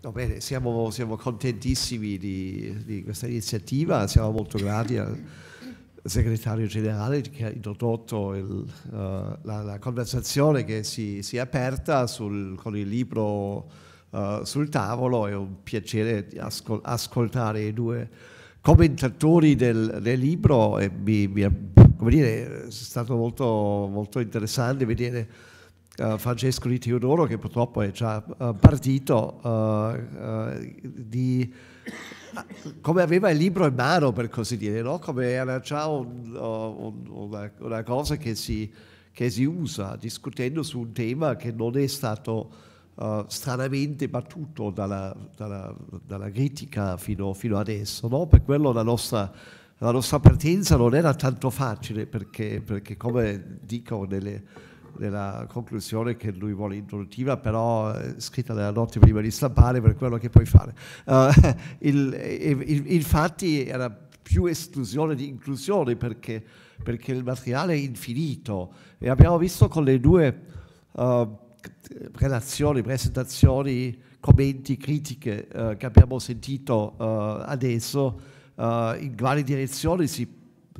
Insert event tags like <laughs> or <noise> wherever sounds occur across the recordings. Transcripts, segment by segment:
No, bene, siamo, siamo contentissimi di, di, questa iniziativa, siamo molto grati al segretario generale che ha introdotto il, uh, la, la, conversazione che si, si è aperta sul, con il libro uh, sul tavolo, è un piacere ascol ascoltare i due commentatori del, del libro e mi, mi è, dire, è stato molto, molto interessante vedere eh, Francesco Di Teodoro, che purtroppo è già eh, partito, eh, di, come aveva il libro in mano, per così dire, no? come era già un, un, una, una, cosa che si, che si, usa discutendo su un tema che non è stato... Uh, stranamente battuto dalla, dalla, dalla critica fino, fino adesso. No? Per quello la nostra, la nostra partenza non era tanto facile perché, perché come dico nelle, della conclusione che lui vuole introduttiva, però eh, scritta nella notte prima di stampare per quello che puoi fare. Uh, <laughs> il, il, infatti era più esclusione di inclusione perché, perché, il materiale è infinito e abbiamo visto con le due uh, relazioni, presentazioni, commenti, critiche uh, che abbiamo sentito adesso, in quale direzione si,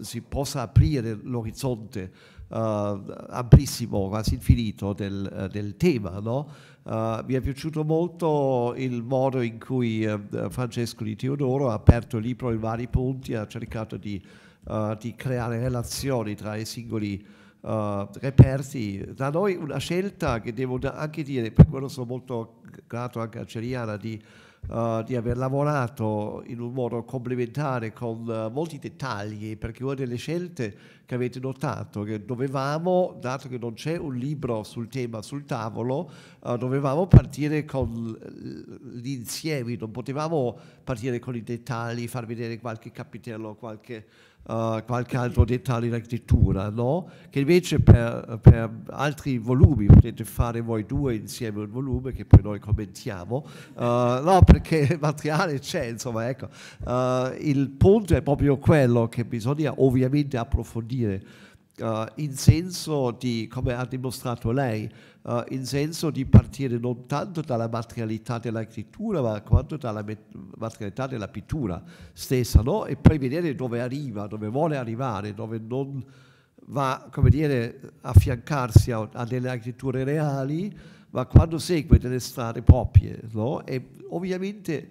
si possa aprire l'orizzonte eh, amplissimo, quasi infinito del, eh, del tema. No? Uh, mi è piaciuto molto il modo in cui uh, Francesco di Teodoro ha aperto il libro in vari punti, ha cercato di, uh, di creare relazioni tra i singoli reperti. Da noi una scelta che devo anche dire, per quello sono molto grato anche a Ceriana di, uh, di, aver lavorato in un modo complementare con uh, molti dettagli, perché una delle scelte che avete notato, che dovevamo, dato che non c'è un libro sul tema sul tavolo, uh, dovevamo partire con gli insiemi, non potevamo partire con i dettagli, far vedere qualche capitello, qualche... Uh, qualche altro dettaglio di architettura, no? che invece per, per, altri volumi potete fare voi due insieme un volume che poi noi commentiamo, uh, eh, no perché il materiale c'è, insomma ecco, uh, il punto è proprio quello che bisogna ovviamente approfondire Uh, in senso di, come ha dimostrato lei, uh, in senso di partire non tanto dalla materialità dell'architettura, ma quanto dalla materialità della pittura stessa, no? e poi vedere dove arriva, dove vuole arrivare, dove non va, come dire, affiancarsi a, a delle architetture reali, ma quando segue delle strade proprie, no? E ovviamente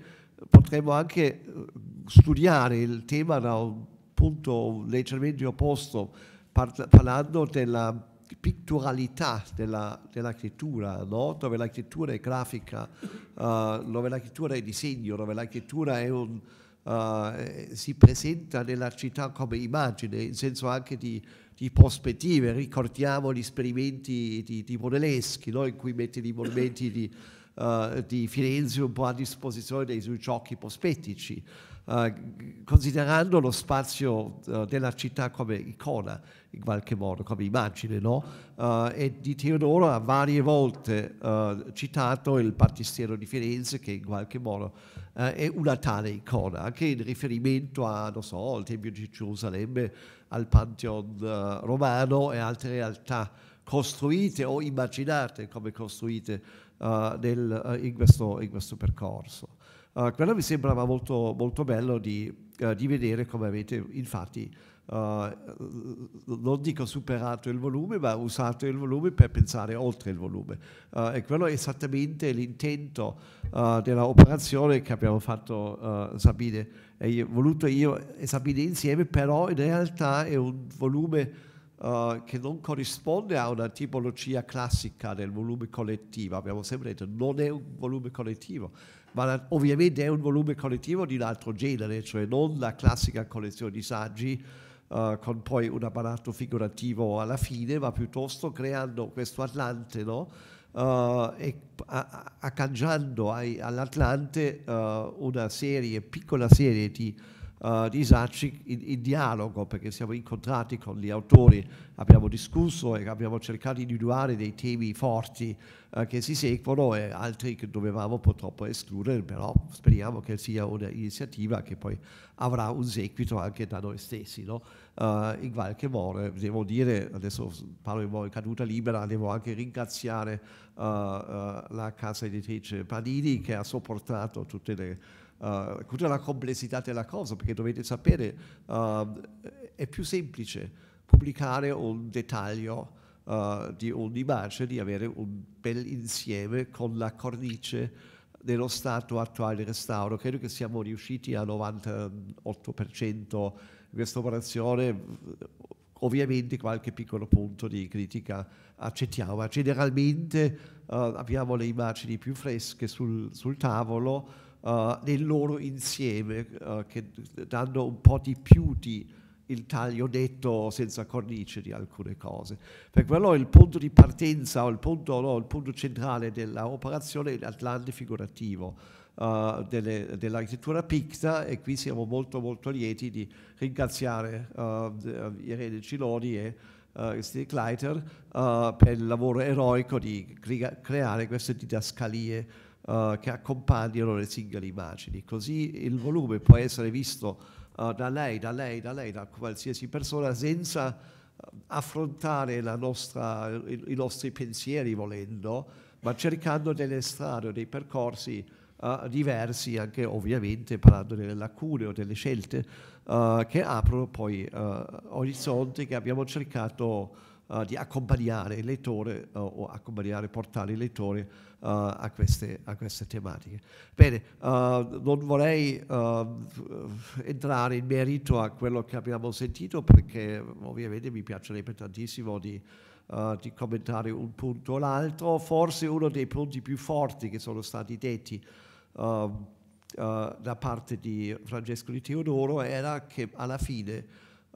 potremmo anche eh, studiare il tema da un punto leggermente opposto, parlando della pitturalità della, della scrittura, no? dove la scrittura è grafica, uh, dove la scrittura è disegno, dove la scrittura un, uh, si presenta nella città come immagine, in senso anche di di prospettive, ricordiamo gli esperimenti di, di Brunelleschi, no? in cui mette i monumenti di, uh, di Firenze un po' a disposizione dei suoi giochi prospettici. Eh, considerando lo spazio eh, della città come icona, in qualche modo, come immagine, no? Eh, e di Teodoro ha varie volte eh, citato il Battistero di Firenze, che in qualche modo è una tale icona, anche in riferimento a, non so, al Tempio di Gerusalemme, al Pantheon romano e altre realtà costruite o immaginate come costruite uh, nel, uh, in, questo, in, questo, percorso. Eh, quello mi sembrava molto, molto bello di, uh, di, vedere come avete infatti, uh, non dico superato il volume, ma usato il volume per pensare oltre il volume. e quello è esattamente l'intento dell'operazione che abbiamo fatto Sabine e io, voluto io e Sabine insieme, però in realtà è un volume eh, che non corrisponde a una tipologia classica del volume collettivo. Abbiamo sempre detto non è un volume collettivo, ma ovviamente è un volume collettivo di un altro genere, cioè non la classica collezione di saggi uh, con poi un apparato figurativo alla fine, ma piuttosto creando questo Atlante, no? Uh, e accaggiando all'Atlante una serie, piccola serie di uh, eh, di Isacci in, in, dialogo, perché siamo incontrati con gli autori, abbiamo discusso e abbiamo cercato di individuare dei temi forti uh, che si seguono e altri che dovevamo purtroppo escludere, però speriamo che sia un'iniziativa che poi avrà un seguito anche da noi stessi. No? Uh, in qualche modo, devo dire, adesso parlo in di caduta libera, devo anche ringraziare la casa editrice Panini che ha sopportato tutte le uh, tutta la complessità della cosa, perché dovete sapere, uh, è più semplice pubblicare un dettaglio uh, di un'immagine, di avere un bel insieme con la cornice dello stato attuale del restauro. Credo che siamo riusciti al 98% in questa operazione, ovviamente qualche piccolo punto di critica accettiamo, ma generalmente uh, abbiamo le immagini più fresche sul, sul tavolo, uh, nel loro insieme, uh, che danno un po' di più di il taglio netto senza cornice di alcune cose. Per quello il punto di partenza o il punto, no, il punto centrale dell'operazione è l'Atlante figurativo uh, dell'architettura picta e qui siamo molto molto lieti di ringraziare uh, Irene Ciloni e uh, Steve Kleiter uh, per il lavoro eroico di creare queste didascalie uh, che accompagnano le singole immagini. Così il volume può essere visto uh, da lei, da lei, da lei, da qualsiasi persona senza eh, affrontare nostra, i, i, nostri pensieri volendo, ma cercando delle strade o dei percorsi Uh, diversi, anche ovviamente parlando delle lacune o delle scelte, uh, che aprono poi uh, orizzonti che abbiamo cercato uh, di accompagnare il lettore uh, o accompagnare, portare il lettore eh, a queste, a, queste, tematiche. Bene, non vorrei entrare in merito a quello che abbiamo sentito perché ovviamente mi piacerebbe tantissimo di... Uh, di commentare un punto o l'altro, forse uno dei punti più forti che sono stati detti uh, da parte di Francesco di Teodoro era che alla fine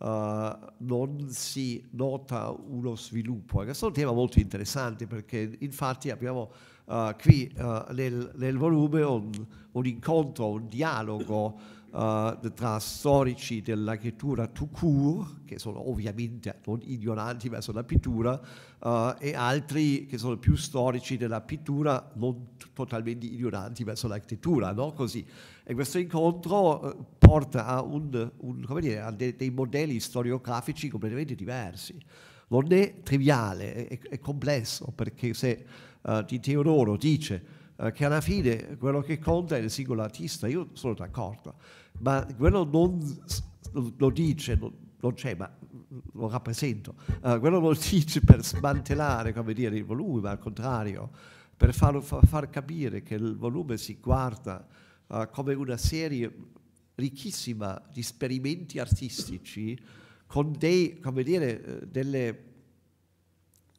Uh, non si nota uno sviluppo. Questo è un tema molto interessante perché infatti abbiamo uh, qui uh, nel, nel, volume un, un, incontro, un dialogo uh, tra storici della dell'architettura tout court, che sono ovviamente non ignoranti verso la pittura, uh, e altri che sono più storici della pittura, non totalmente ignoranti verso l'architettura, no? Così. E questo incontro uh, porta a, un, un, dire, a de dei modelli storiografici completamente diversi. Non è triviale, è, è complesso, perché se uh, di Teodoro dice eh, che alla fine quello che conta è il singolo artista, io sono d'accordo, ma quello non lo dice, non, non c'è, ma mm, lo rappresento, eh, quello non <laughs> dice per smantellare come dire, il volume, ma al contrario, per farlo, far capire che il volume si guarda eh, come una serie ricchissima di esperimenti artistici con dei, come dire, eh, delle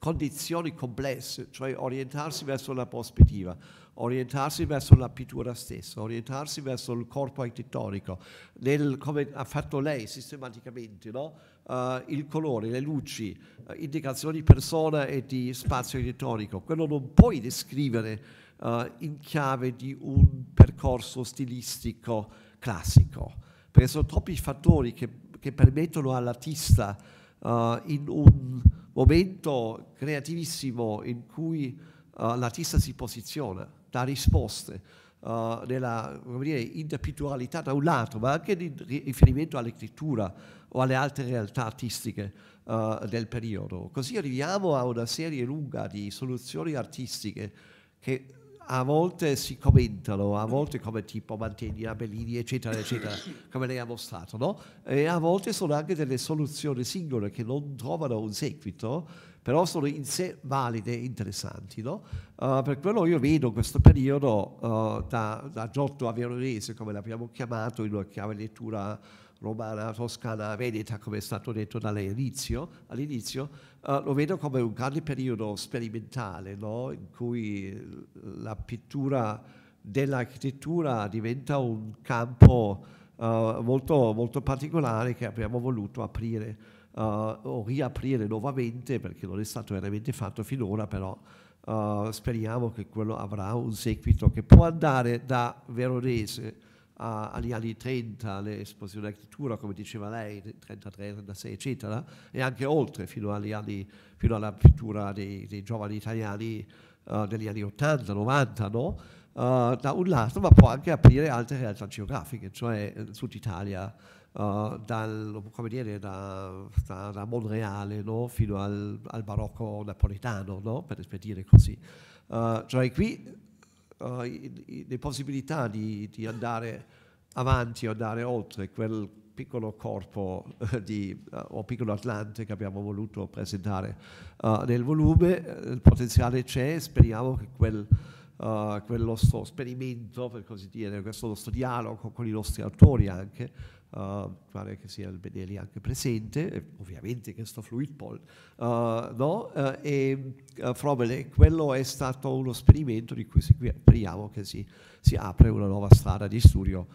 condizioni complesse, cioè orientarsi verso la prospettiva, orientarsi verso la pittura stessa, orientarsi verso il corpo architettonico, nel, come ha fatto lei sistematicamente, no? uh, il colore, le luci, uh, indicazioni di persona e di spazio architettonico. Quello non puoi descrivere uh, in chiave di un percorso stilistico classico, perché sono troppi fattori che, che permettono all'artista in un momento creativissimo in cui uh, l'artista si posiziona, dà risposte uh, nella dire, interprettualità da un lato, ma anche in riferimento all'architettura o alle altre realtà artistiche uh, del periodo. Così arriviamo a una serie lunga di soluzioni artistiche che a volte si commentano, a volte come tipo Mantegni, Abelini, eccetera, eccetera, <coughs> come lei ha mostrato, no? E a volte sono anche delle soluzioni singole che non trovano un seguito, però sono in sé valide e interessanti, no? Uh, per quello io vedo questo periodo uh, da, da Giotto a Veronese, come l'abbiamo chiamato, in una chiave lettura romana, toscana, veneta, come è stato detto dall'inizio, all'inizio uh, lo vedo come un grande periodo sperimentale, no? in cui eh, la pittura dell'architettura diventa un campo uh, molto, molto, particolare che abbiamo voluto aprire uh, o riaprire nuovamente, perché non è stato veramente fatto finora, però speriamo che quello avrà un seguito che può andare da Veronese agli anni 30, alle esplosioni dell'architettura, come diceva lei, 33, 36, eccetera, e anche oltre, fino, anni, fino alla pittura dei, dei giovani italiani uh, degli anni 80, 90, no? Uh, da un lato, ma può anche aprire altre realtà geografiche, cioè eh, Sud Italia, uh, dal, dire, da, da, da, Monreale no? fino al, al barocco napoletano, no? per dire così. Uh, cioè qui uh, i, i, le possibilità di, di, andare avanti o andare oltre quel piccolo corpo eh, di, uh, o piccolo Atlante che abbiamo voluto presentare nel volume, il potenziale c'è, speriamo che quel uh, eh, questo esperimento, per così dire, questo nostro dialogo con i nostri autori anche, uh, pare che sia il Benelli anche presente, ovviamente questo fluid poll, uh, no? uh, e uh, Fromele, quello è stato uno esperimento di cui speriamo che si, si apre una nuova strada di studio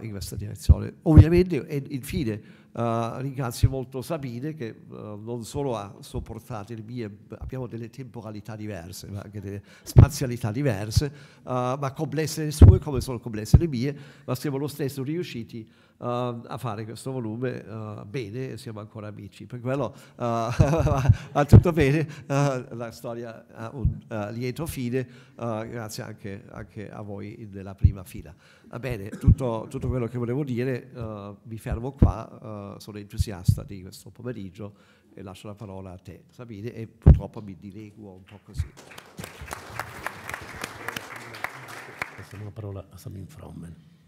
in questa direzione. Ovviamente, e, infine, eh, ringrazio molto Sabine che uh, non solo ha sopportato il mio, abbiamo delle temporalità diverse, ma anche delle spazialità diverse, uh, ma complesse le sue come sono complesse le mie, ma siamo lo stesso riusciti eh, a fare questo volume eh, bene e siamo ancora amici. Per quello va eh, <laughs> tutto bene, la storia ha un lieto fine, grazie anche, anche, a voi nella prima fila. Va bene, tutto, tutto quello che volevo dire, mi fermo qua, sono entusiasta di questo pomeriggio e lascio la parola a te Sabine e purtroppo mi dileguo un po' così. Passiamo la parola a Sabine Frommen.